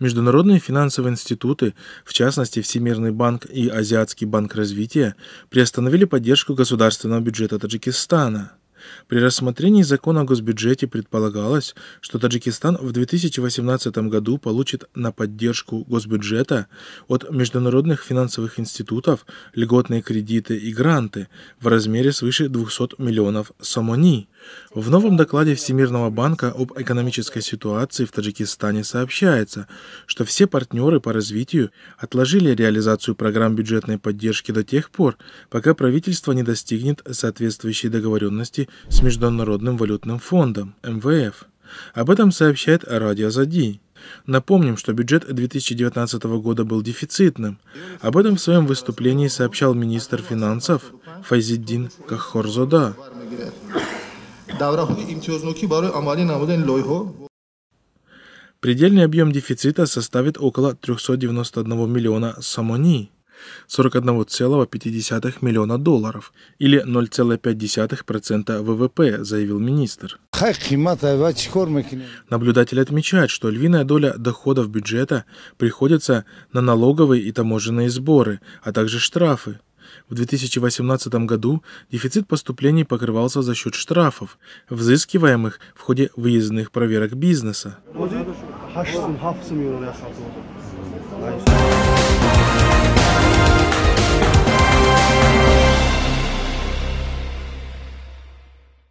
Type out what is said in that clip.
Международные финансовые институты, в частности Всемирный банк и Азиатский банк развития, приостановили поддержку государственного бюджета Таджикистана. При рассмотрении закона о госбюджете предполагалось, что Таджикистан в 2018 году получит на поддержку госбюджета от международных финансовых институтов льготные кредиты и гранты в размере свыше 200 миллионов сомони. В новом докладе Всемирного банка об экономической ситуации в Таджикистане сообщается, что все партнеры по развитию отложили реализацию программ бюджетной поддержки до тех пор, пока правительство не достигнет соответствующей договоренности с Международным валютным фондом МВФ. Об этом сообщает Радио Зади. Напомним, что бюджет 2019 года был дефицитным. Об этом в своем выступлении сообщал министр финансов Файзиддин Кахорзода давраҳои Предельный объем дефицита составит около 391 миллиона самони, 41,5 миллиона долларов или 0,5% ВВП, заявил министр. Наблюдатели отмечают, что львиная доля доходов бюджета приходится на налоговые и таможенные сборы, а также штрафы. В 2018 году дефицит поступлений покрывался за счет штрафов, взыскиваемых в ходе выездных проверок бизнеса.